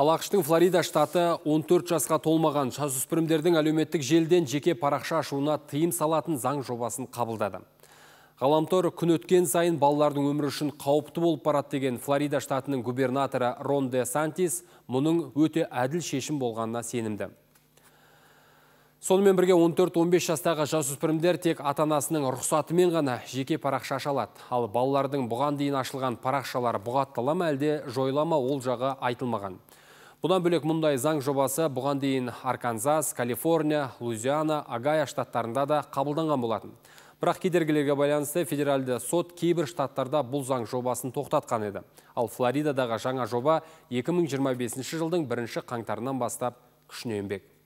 Ал Флорида штаты 14 жасқа толмаған жасөспірімдердің әлеуметтік желден жеке парақша ашуына тыйым салатын заң жобасын қабылдады. Ғаламтор күн өткен сайын балалардың өмірі үшін қауіпті болып барады деген Флорида штатының губернаторы Рон де Сантис мұның өте әділ шешім болғанына сенімді. Сонымен бірге 14-15 жастағы жасөспірімдер тек атанасының рұқсатымен ғана жеке парақша ашалады. Ал балалардың бұған дейін ашылған парақшалары бұғаттала әлде жойлама ол жағы айтылмаған. Бұдан бөлек мұндай заң жобасы бұған дейін Арканзас, Калифорния, Лузиана, Агая штаттарында да қабылданған болатын. Бірақ кедергілерге байланысты федеральды сот кейбір штаттарда бұл заң жобасын тоқтатқан еді. Ал Флоридадағы жаңа жоба 2025 жылдың бірінші қаңтарынан бастап күшіне енбек